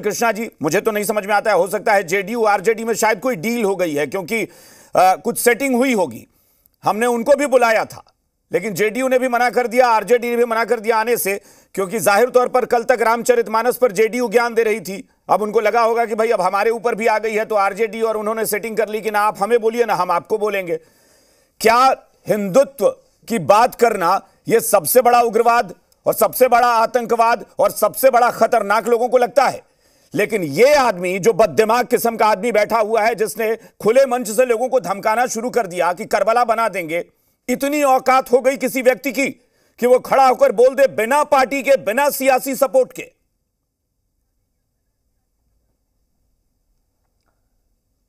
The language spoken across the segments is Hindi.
कृष्णा जी मुझे तो नहीं समझ में आता है हो सकता है जेडीयू आरजेडी में शायद कोई डील हो गई है क्योंकि आ, कुछ सेटिंग हुई होगी हमने उनको भी बुलाया था लेकिन जेडीयू ने भी मना कर दिया आरजेडी ने भी मना कर दिया आने से क्योंकि जाहिर तौर पर कल तक रामचरितमानस पर जेडीयू ज्ञान दे रही थी अब उनको लगा होगा कि भाई अब हमारे ऊपर भी आ गई है तो आरजेडी और उन्होंने सेटिंग कर ली कि ना आप हमें बोलिए ना हम आपको बोलेंगे क्या हिंदुत्व की बात करना यह सबसे बड़ा उग्रवाद और सबसे बड़ा आतंकवाद और सबसे बड़ा खतरनाक लोगों को लगता है लेकिन ये आदमी जो बददिमाग किस्म का आदमी बैठा हुआ है जिसने खुले मंच से लोगों को धमकाना शुरू कर दिया कि करबला बना देंगे इतनी औकात हो गई किसी व्यक्ति की कि वो खड़ा होकर बोल दे बिना पार्टी के बिना सियासी सपोर्ट के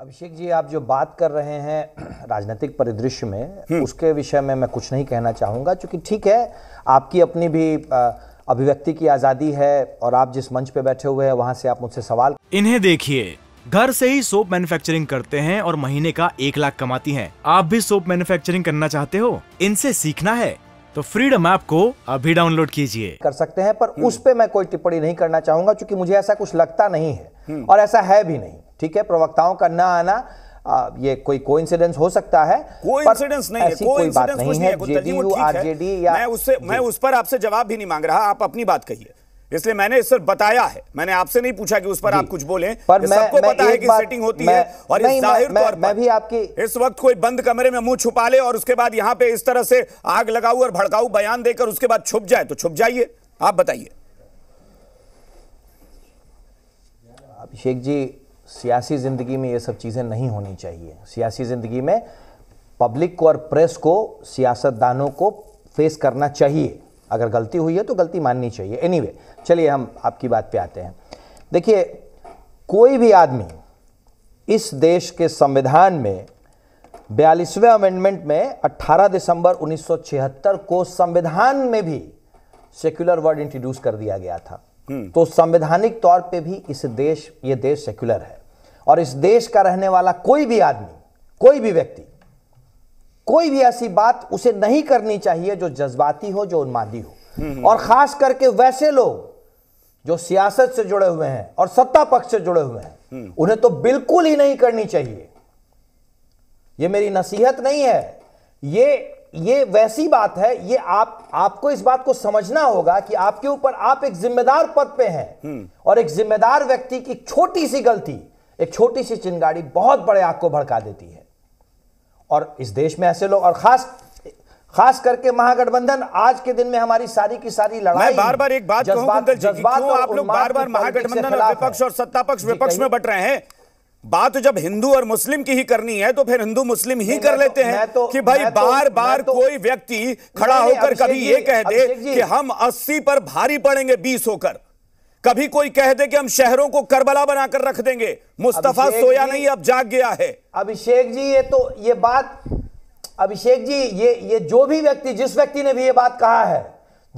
अभिषेक जी आप जो बात कर रहे हैं राजनीतिक परिदृश्य में हम्म। उसके विषय में मैं कुछ नहीं कहना चाहूंगा क्योंकि ठीक है आपकी अपनी भी आ, अभिव्यक्ति की आज़ादी है और आप जिस मंच पे बैठे हुए हैं वहाँ से आप मुझसे सवाल इन्हें देखिए घर से ही सोप मैन्युफैक्चरिंग करते हैं और महीने का एक लाख कमाती हैं। आप भी सोप मैन्युफैक्चरिंग करना चाहते हो इनसे सीखना है तो फ्रीडम ऐप को अभी डाउनलोड कीजिए कर सकते हैं पर हम्म। उस पर मैं कोई टिप्पणी नहीं करना चाहूंगा क्योंकि मुझे ऐसा कुछ लगता नहीं है हम्म। और ऐसा है भी नहीं ठीक है प्रवक्ताओं का न आना ये कोई कोइंसिडेंस हो सकता है कोइंसिडेंस नहीं है कोई बात नहीं है, जेडीयू आरजेडी या मैं उससे मैं उस पर आपसे जवाब भी नहीं मांग रहा आप अपनी बात कहिए इसलिए मैंने इस सिर्फ बताया है मैंने आपसे नहीं पूछा कि उस पर आप कुछ बोलें पर मैं, सबको मैं पता है कि सेटिंग होती मैं, है और नहीं, जाहिर मैं, तौर मैं, मैं भी आपकी इस वक्त कोई बंद कमरे में मुंह छुपा ले और उसके बाद यहाँ पे इस तरह से आग लगाऊ और भड़काऊ बयान देकर उसके बाद छुप जाए तो छुप जाइए आप बताइए अभिषेक जी सियासी ज़िंदगी में ये सब चीज़ें नहीं होनी चाहिए सियासी ज़िंदगी में पब्लिक को और प्रेस को सियासतदानों को फेस करना चाहिए अगर गलती हुई है तो गलती माननी चाहिए एनीवे anyway, चलिए हम आपकी बात पे आते हैं देखिए कोई भी आदमी इस देश के संविधान में बयालीसवें अमेंडमेंट में 18 दिसंबर 1976 को संविधान में भी सेक्युलर वर्ड इंट्रोड्यूस कर दिया गया था हम्म। तो संवैधानिक तौर पे भी इस देश ये देश सेक्युलर है और इस देश का रहने वाला कोई भी आदमी कोई भी व्यक्ति कोई भी ऐसी बात उसे नहीं करनी चाहिए जो जज्बाती हो जो उन्मादी हो हम्म, हम्म। और खास करके वैसे लोग जो सियासत से जुड़े हुए हैं और सत्ता पक्ष से जुड़े हुए हैं हम्म। उन्हें तो बिल्कुल ही नहीं करनी चाहिए यह मेरी नसीहत नहीं है ये ये वैसी बात है ये आप आपको इस बात को समझना होगा कि आपके ऊपर आप एक जिम्मेदार पद पे हैं और एक जिम्मेदार व्यक्ति की छोटी सी गलती एक छोटी सी चिंगाड़ी बहुत बड़े आग को भड़का देती है और इस देश में ऐसे लोग और खास खास करके महागठबंधन आज के दिन में हमारी सारी की सारी लड़ाई मैं बार बार एक बात जज्बात जज्बात आप लोग बार बार महागठबंधन और विपक्ष और सत्ता पक्ष विपक्ष में बट रहे हैं बात जब हिंदू और मुस्लिम की ही करनी है तो फिर हिंदू मुस्लिम ही कर तो- लेते हैं तो, कि भाई तो, बार बार तो, कोई व्यक्ति खड़ा होकर कभी ये कह दे कि हम 80 पर भारी पड़ेंगे 20 होकर कभी कोई कह दे कि हम शहरों को करबला बनाकर रख देंगे मुस्तफा सोया नहीं अब जाग गया है अभिषेक जी ये तो ये बात अभिषेक जी ये ये जो भी व्यक्ति जिस व्यक्ति ने भी ये बात कहा है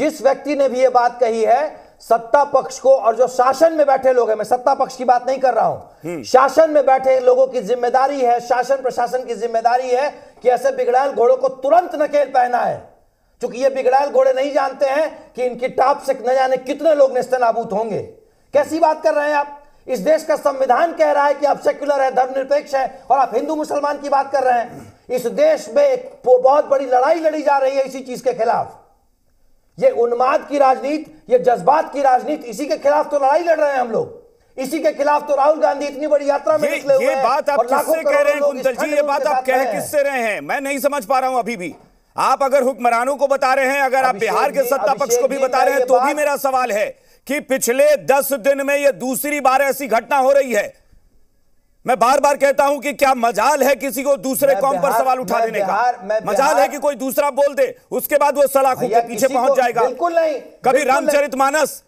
जिस व्यक्ति ने भी ये बात कही है सत्ता पक्ष को और जो शासन में बैठे लोग हैं मैं सत्ता पक्ष की बात नहीं कर रहा हूं हम्म। शासन में बैठे लोगों की जिम्मेदारी है शासन प्रशासन की जिम्मेदारी है कि ऐसे बिगड़ायल घोड़ों को तुरंत नकेल पहना है क्योंकि ये बिगड़ायल घोड़े नहीं जानते हैं कि इनकी टाप से न जाने कितने लोग निस्तनाबूत होंगे कैसी बात कर रहे हैं आप इस देश का संविधान कह रहा है कि आप सेक्युलर है धर्मनिरपेक्ष है और आप हिंदू मुसलमान की बात कर रहे हैं इस देश में एक बहुत बड़ी लड़ाई लड़ी जा रही है इसी चीज के खिलाफ ये उन्माद की राजनीति ये जज्बात की राजनीति इसी के खिलाफ तो लड़ाई लड़ रहे हैं हम लोग इसी के खिलाफ तो राहुल गांधी इतनी बड़ी यात्रा में ये, निकले ये हुए बात आप किससे कह रहे हैं कुंतल जी ये बात आप कह किससे रहे हैं मैं नहीं समझ पा रहा हूं अभी भी आप अगर हुक्मरानों को बता रहे हैं अगर आप बिहार के सत्ता पक्ष को भी बता रहे हैं तो भी मेरा सवाल है कि पिछले दस दिन में यह दूसरी बार ऐसी घटना हो रही है मैं बार बार कहता हूं कि क्या मजाल है किसी को दूसरे कौम पर सवाल उठा देने का मजाल है कि कोई दूसरा बोल दे उसके बाद वो सलाखों के पीछे पहुंच जाएगा बिल्कुल नहीं कभी रामचरित मानस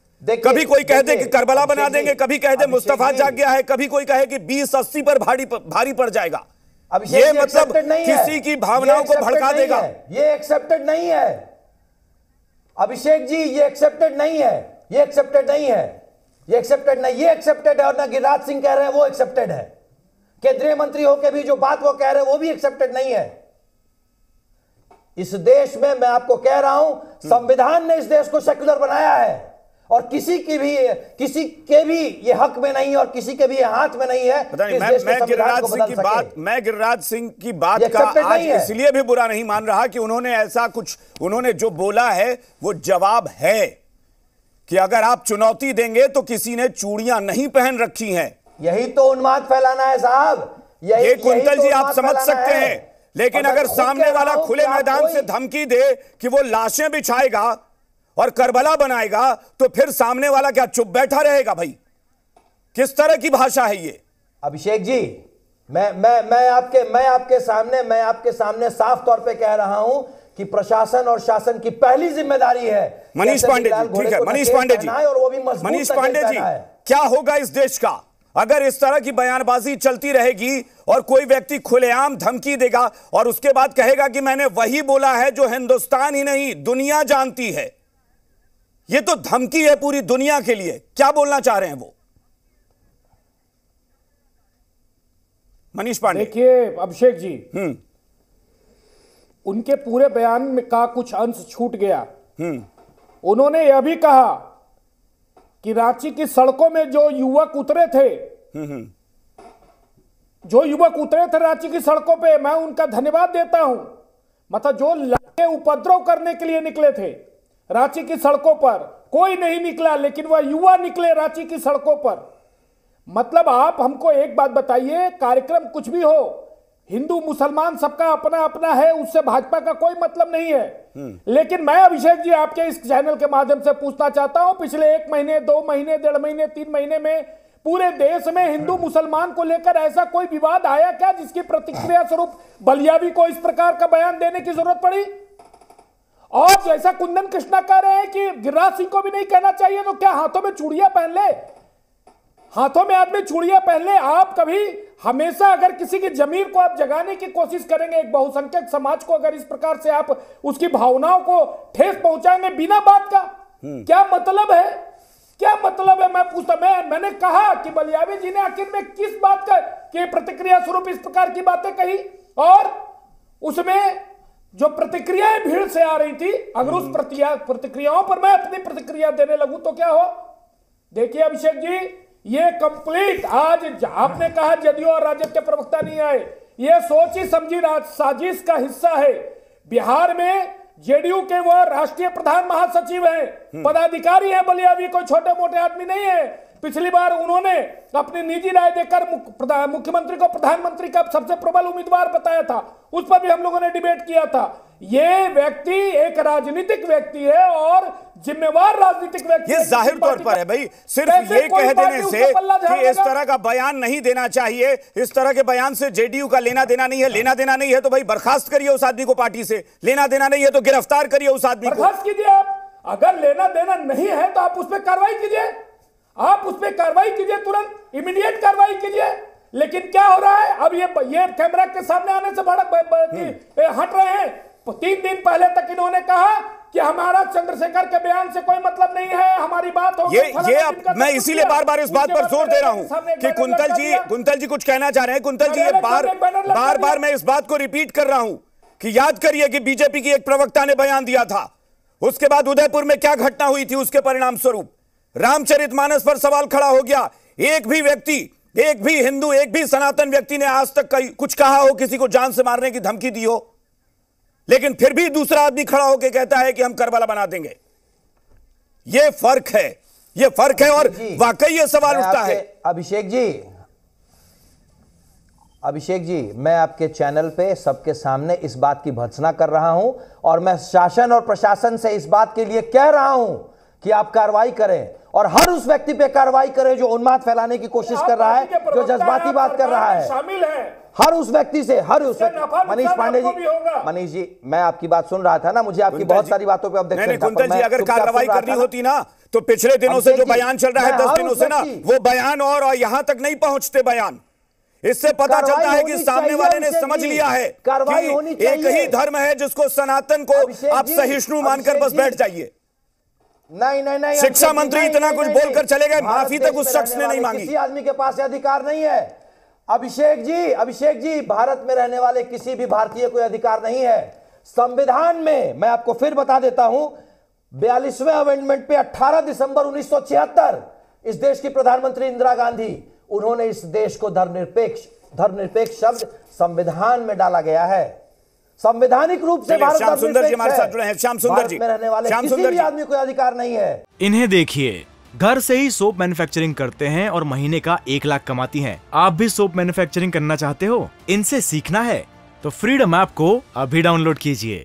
कभी कोई कह दे कि करबला बना देंगे कभी कह दे मुस्तफा जाग गया है कभी कोई कहे कि बीस अस्सी पर भारी भारी पड़ जाएगा अब ये, ये मतलब किसी की भावनाओं को भड़का देगा ये एक्सेप्टेड नहीं है अभिषेक जी ये एक्सेप्टेड नहीं है ये एक्सेप्टेड नहीं है ये एक्सेप्टेड नहीं ये एक्सेप्टेड है और ना गिरिराज सिंह कह रहे हैं वो एक्सेप्टेड है केंद्रीय मंत्री होकर भी जो बात वो कह रहे हैं वो भी एक्सेप्टेड नहीं है इस देश में मैं आपको कह रहा हूं संविधान ने इस देश को सेक्युलर बनाया है और किसी की भी किसी के भी ये हक में नहीं और किसी के भी हाथ में नहीं है पता नहीं मैं मैं गिरिराज सिंह की बात मैं गिरिराज सिंह की बात का आज इसलिए भी बुरा नहीं मान रहा कि उन्होंने ऐसा कुछ उन्होंने जो बोला है वो जवाब है कि अगर आप चुनौती देंगे तो किसी ने चूड़ियां नहीं पहन रखी हैं यही तो उन्माद फैलाना है साहब ये कुंतल तो जी आप समझ सकते हैं लेकिन अगर सामने वाला खुले मैदान से धमकी दे कि वो लाशें बिछाएगा और करबला बनाएगा तो फिर सामने वाला क्या चुप बैठा रहेगा भाई किस तरह की भाषा है ये अभिषेक जी मैं मैं मैं आपके मैं आपके सामने मैं आपके सामने साफ तौर पे कह रहा हूं कि प्रशासन और शासन की पहली जिम्मेदारी है मनीष पांडे जी ठीक है मनीष पांडे जी और वो भी मनीष पांडे जी क्या होगा इस देश का अगर इस तरह की बयानबाजी चलती रहेगी और कोई व्यक्ति खुलेआम धमकी देगा और उसके बाद कहेगा कि मैंने वही बोला है जो हिंदुस्तान ही नहीं दुनिया जानती है ये तो धमकी है पूरी दुनिया के लिए क्या बोलना चाह रहे हैं वो मनीष पांडे देखिए अभिषेक जी हम्म उनके पूरे बयान में का कुछ अंश छूट गया हम्म। उन्होंने यह भी कहा कि रांची की सड़कों में जो युवक उतरे थे हम्म, हम्म। जो युवक उतरे थे रांची की सड़कों पे मैं उनका धन्यवाद देता हूं मतलब जो लड़के उपद्रव करने के लिए निकले थे रांची की सड़कों पर कोई नहीं निकला लेकिन वह युवा निकले रांची की सड़कों पर मतलब आप हमको एक बात बताइए कार्यक्रम कुछ भी हो हिंदू मुसलमान सबका अपना अपना है उससे भाजपा का कोई मतलब नहीं है हम्म। लेकिन मैं अभिषेक जी आपके इस चैनल के माध्यम से पूछना चाहता हूं पिछले एक महीने दो महीने डेढ़ महीने तीन महीने में पूरे देश में हिंदू हम्म। मुसलमान को लेकर ऐसा कोई विवाद आया क्या जिसकी प्रतिक्रिया स्वरूप बलियावी को इस प्रकार का बयान देने की जरूरत पड़ी और जैसा कुंदन कृष्णा कह रहे हैं कि गिरिराज सिंह को भी नहीं कहना चाहिए तो क्या हाथों में चूड़िया पहन ले हाथों में आदमी चूड़िया पहन ले आप कभी हमेशा अगर किसी की जमीर को आप जगाने की कोशिश करेंगे एक बहुसंख्यक समाज को अगर इस प्रकार से आप उसकी भावनाओं को ठेस पहुंचाएंगे बिना बात का हम्म। क्या मतलब है क्या मतलब है मैं पूछता मैं मैंने कहा कि बलियावी जी ने आखिर में किस बात का प्रतिक्रिया स्वरूप इस प्रकार की बातें कही और उसमें जो प्रतिक्रियाएं भीड़ से आ रही थी अगर उस हम्म। प्रतिक्रियाओं पर मैं अपनी प्रतिक्रिया देने लगू तो क्या हो देखिए अभिषेक जी ये कंप्लीट आज आपने हाँ। कहा जदयू और राजद के प्रवक्ता नहीं आए ये सोची समझी साजिश का हिस्सा है बिहार में जेडीयू के वो राष्ट्रीय प्रधान महासचिव हैं हम्म। पदाधिकारी हैं भी कोई छोटे मोटे आदमी नहीं है पिछली बार उन्होंने अपनी निजी राय देकर मुख्यमंत्री को प्रधानमंत्री का सबसे प्रबल उम्मीदवार बताया था उस पर भी हम लोगों ने डिबेट किया था ये व्यक्ति एक राजनीतिक व्यक्ति है और जिम्मेवार राजनीतिक व्यक्ति ये जाहिर तौर पर है भाई सिर्फ ये कह देने से कि इस तरह का बयान नहीं देना चाहिए इस तरह के बयान से जेडीयू का लेना देना नहीं है लेना देना नहीं है तो भाई बर्खास्त करिए उस आदमी को पार्टी से लेना देना नहीं है तो गिरफ्तार करिए उस आदमी को बर्खास्त कीजिए आप अगर लेना देना नहीं है तो आप उस पर कार्रवाई कीजिए आप उस पर कार्रवाई कीजिए तुरंत इमीडिएट कार्रवाई कीजिए लेकिन क्या हो रहा है अब ये ये कैमरा के सामने आने से बड़ा हम्म। हट रहे हैं तीन दिन पहले तक इन्होंने कहा कि हमारा चंद्रशेखर के बयान से कोई मतलब नहीं है हमारी बात हो ये ये अब मैं इसीलिए बार बार इस बात पर जोर दे रहा हूं कि कुंतल जी कुंतल जी कुछ कहना चाह रहे हैं कुंतल जी ये बार बार बार मैं इस बात को रिपीट कर रहा हूं कि याद करिए कि बीजेपी की एक प्रवक्ता ने बयान दिया था उसके बाद उदयपुर में क्या घटना हुई थी उसके परिणाम स्वरूप रामचरितमानस पर सवाल खड़ा हो गया एक भी व्यक्ति एक भी हिंदू एक भी सनातन व्यक्ति ने आज तक कुछ कहा हो किसी को जान से मारने की धमकी दी हो लेकिन फिर भी दूसरा आदमी खड़ा होकर कहता है कि हम करबला बना देंगे यह फर्क है यह फर्क है और वाकई यह सवाल उठता है अभिषेक जी अभिषेक जी मैं आपके चैनल पे सबके सामने इस बात की भर्सना कर रहा हूं और मैं शासन और प्रशासन से इस बात के लिए कह रहा हूं कि आप कार्रवाई करें और हर उस व्यक्ति पे कार्रवाई करें जो उन्माद फैलाने की कोशिश कर रहा है जो जज्बाती बात कर रहा है शामिल है हर उस व्यक्ति से हर उस मनीष पांडे जी मनीष जी मैं आपकी बात सुन रहा था ना मुझे आपकी बहुत सारी बातों पर अगर कार्रवाई करनी होती ना तो पिछले दिनों से जो बयान चल रहा है दस दिनों से ना वो बयान और यहां तक नहीं पहुंचते बयान इससे पता चलता है कि सामने वाले ने समझ लिया है कि एक ही धर्म है जिसको सनातन को आप सहिष्णु मानकर बस बैठ जाइए नहीं नहीं नहीं शिक्षा मंत्री इतना कुछ बोलकर चले गए माफी तक तो उस शख्स ने नहीं मांगी किसी आदमी के पास अधिकार नहीं है अभिषेक जी अभिषेक जी भारत में रहने वाले किसी भी भारतीय को अधिकार नहीं है संविधान में मैं आपको फिर बता देता हूं बयालीसवें अमेंडमेंट पे 18 दिसंबर उन्नीस इस देश की प्रधानमंत्री इंदिरा गांधी उन्होंने इस देश को धर्मनिरपेक्ष धर्मनिरपेक्ष शब्द संविधान में डाला गया है संवैधानिक रूप से भारत श्याम सुंदर जी हमारे साथ जुड़े हैं श्याम सुंदर जी में रहने वाले श्याम किसी भी आदमी को अधिकार नहीं है इन्हें देखिए घर से ही सोप मैन्युफैक्चरिंग करते हैं और महीने का एक लाख कमाती हैं। आप भी सोप मैन्युफैक्चरिंग करना चाहते हो इनसे सीखना है तो फ्रीडम ऐप को अभी डाउनलोड कीजिए